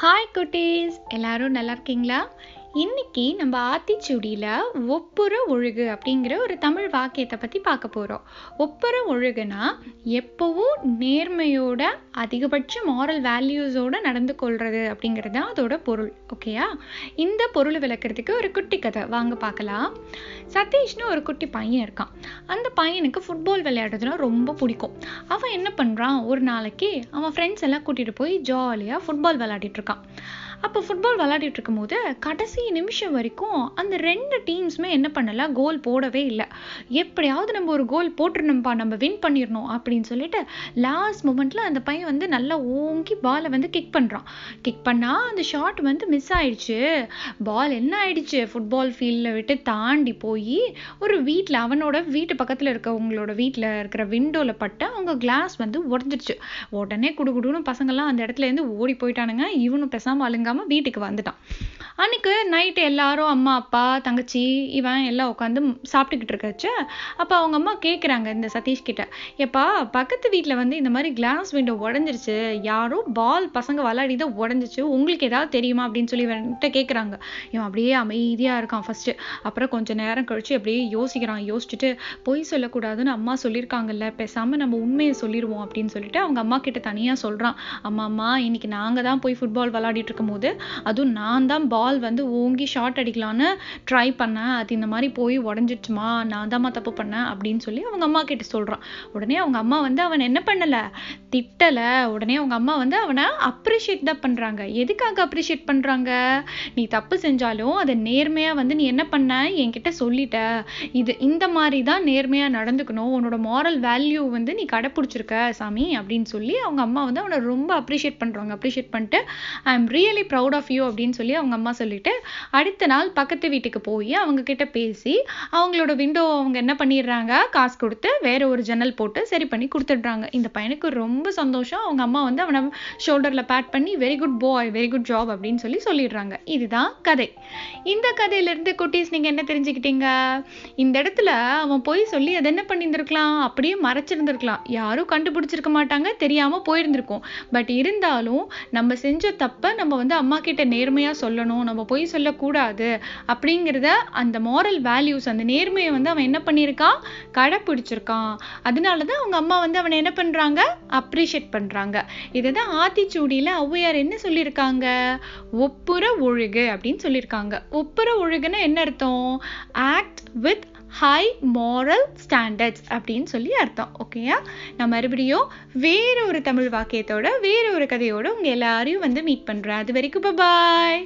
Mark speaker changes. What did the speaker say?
Speaker 1: hi குட்டீஸ் எல்லாரும் நல்லா இருக்கீங்களா இன்னைக்கு நம்ம ஆத்திச்சுடியில் ஒப்புற ஒழுகு அப்படிங்கிற ஒரு தமிழ் வாக்கியத்தை பற்றி பார்க்க போகிறோம் ஒப்புற ஒழுகுனா எப்போவும் நேர்மையோட அதிகபட்ச மாரல் வேல்யூஸோடு நடந்து கொள்வது அப்படிங்கிறது தான் அதோட பொருள் ஓகேயா இந்த பொருள் விளக்குறதுக்கு ஒரு குட்டி கதை வாங்க பார்க்கலாம் சதீஷ்னு ஒரு குட்டி பையன் இருக்கான் அந்த பையனுக்கு ஃபுட்பால் விளையாடுறதுலாம் ரொம்ப பிடிக்கும் அவன் என்ன பண்ணுறான் ஒரு நாளைக்கு அவன் ஃப்ரெண்ட்ஸ் எல்லாம் கூட்டிகிட்டு போய் ஜாலியாக ஃபுட்பால் விளையாடிட்டு இருக்கான் அப்போ ஃபுட்பால் விளையாடிட்டு இருக்கும்போது கடைசி நிமிஷம் வரைக்கும் அந்த ரெண்டு டீம்ஸுமே என்ன பண்ணலாம் கோல் போடவே இல்லை எப்படியாவது நம்ம ஒரு கோல் போட்டுருணும்பா நம்ம வின் பண்ணிடணும் அப்படின்னு சொல்லிட்டு லாஸ்ட் மூமெண்ட்டில் அந்த பையன் வந்து நல்லா ஓங்கி பாலை வந்து கிக் பண்ணுறான் கிக் பண்ணால் அந்த ஷாட் வந்து மிஸ் ஆயிடுச்சு பால் என்ன ஆயிடுச்சு ஃபுட்பால் ஃபீல்டில் விட்டு தாண்டி போய் ஒரு வீட்டில் அவனோட வீட்டு பக்கத்தில் இருக்கவங்களோட வீட்டில் இருக்கிற விண்டோவில் பட்ட அவங்க கிளாஸ் வந்து உடஞ்சிடுச்சு உடனே குடுகுடுன்னு பசங்கள்லாம் அந்த இடத்துலேருந்து ஓடி போயிட்டானுங்க இவனும் பெசாமல் அழுங்க தயங்காமல் வீட்டுக்கு வந்துட்டான் அன்றைக்கு நைட்டு எல்லாரும் அம்மா அப்பா தங்கச்சி இவன் எல்லாம் உட்காந்து சாப்பிட்டுக்கிட்டு இருக்காச்சு அப்போ அவங்க அம்மா கேட்குறாங்க இந்த சதீஷ் கிட்ட எப்பா பக்கத்து வீட்டில் வந்து இந்த மாதிரி கிளாஸ் விண்டோ உடஞ்சிருச்சு யாரும் பால் பசங்க விளாடி தான் உடஞ்சிச்சு உங்களுக்கு ஏதாவது தெரியுமா அப்படின்னு சொல்லி வந்துட்டு கேட்குறாங்க இவன் அப்படியே அமைதியாக இருக்கான் ஃபர்ஸ்ட் அப்புறம் கொஞ்சம் நேரம் கழிச்சு அப்படியே யோசிக்கிறான் யோசிச்சுட்டு பொய் சொல்லக்கூடாதுன்னு அம்மா சொல்லியிருக்காங்கல்ல பேசாமல் நம்ம உண்மையை சொல்லிடுவோம் அப்படின்னு சொல்லிட்டு அவங்க அம்மா கிட்ட தனியாக சொல்கிறான் அம்மா அம்மா இன்னைக்கு நாங்கள் தான் போய் ஃபுட்பால் விளாடிட்டு இருக்கும் போது அதுவும் நான் தான் பால் வந்து ஓங்கி ஷார்ட் அடிக்கலான்னு ட்ரை பண்ணேன் அது இந்த மாதிரி போய் உடஞ்சிடுச்சுமா நான் தான்மா தப்பு பண்ணேன் அப்படின்னு சொல்லி அவங்க அம்மா கிட்ட சொல்கிறான் உடனே அவங்க அம்மா வந்து அவன் என்ன பண்ணலை திட்டலை உடனே அவங்க அம்மா வந்து அவனை அப்ரிஷியேட் தான் பண்ணுறாங்க எதுக்காக அப்ரிஷியேட் பண்ணுறாங்க நீ தப்பு செஞ்சாலும் அதை நேர்மையாக வந்து நீ என்ன பண்ண என்கிட்ட சொல்லிட்ட இது இந்த மாதிரி தான் நேர்மையாக நடந்துக்கணும் உன்னோட மாரல் வேல்யூ வந்து நீ கடைப்பிடிச்சிருக்க சாமி அப்படின்னு சொல்லி அவங்க அம்மா வந்து அவனை ரொம்ப அப்ரிஷியேட் பண்ணுறாங்க அப்ரிஷியேட் பண்ணிட்டு I am really proud of you அப்படின்னு சொல்லி அவங்க அம்மா சொல்லிட்டு அடுத்த நாள் பக்கத்து வீட்டுக்கு போய் அவங்க கிட்ட பேசி அவங்களோட விண்டோ அவங்க என்ன பண்ணிடுறாங்க காசு கொடுத்து வேற ஒரு ஜன்னல் போட்டு சரி பண்ணி கொடுத்துடுறாங்க இந்த பையனுக்கு ரொம்ப சந்தோஷம் அவங்க அம்மா வந்து அவனை ஷோல்டர்ல பேட் பண்ணி very good boy very good job அப்படின்னு சொல்லி சொல்லிடுறாங்க இதுதான் கதை இந்த இருந்து குட்டீஸ் நீங்கள் என்ன தெரிஞ்சுக்கிட்டீங்க இந்த இடத்துல அவன் போய் சொல்லி அதை என்ன பண்ணியிருந்திருக்கலாம் அப்படியே மறைச்சிருந்திருக்கலாம் யாரும் கண்டுபிடிச்சிருக்க மாட்டாங்க தெரியாமல் போயிருந்திருக்கும் பட் இருந்தாலும் நம்ம செஞ்ச தப்ப நம்ம வந்து அம்மா கிட்ட நேர்மையாக சொல்லணும் நம்ம பொய் சொல்லக்கூடாது அப்படிங்கிறத அந்த மாரல் வேல்யூஸ் அந்த நேர்மையை வந்து அவன் என்ன பண்ணியிருக்கான் கடைப்பிடிச்சிருக்கான் அதனால தான் அவங்க அம்மா வந்து அவனை என்ன பண்ணுறாங்க அப்ரிஷியேட் பண்ணுறாங்க இதை தான் ஔவையார் என்ன சொல்லியிருக்காங்க ஒப்புற ஒழுகு அப்படின்னு சொல்லியிருக்காங்க ஒப்புற ஒழுகுன்னா என்ன அர்த்தம் act with high moral standards அப்படின்னு சொல்லி அர்த்தம் ஓகேயா நான் மறுபடியும் வேறு ஒரு தமிழ் வாக்கியத்தோட வேறு ஒரு கதையோட உங்கள் எல்லாரையும் வந்து மீட் பண்ணுறேன் அது வரைக்கும் பாய்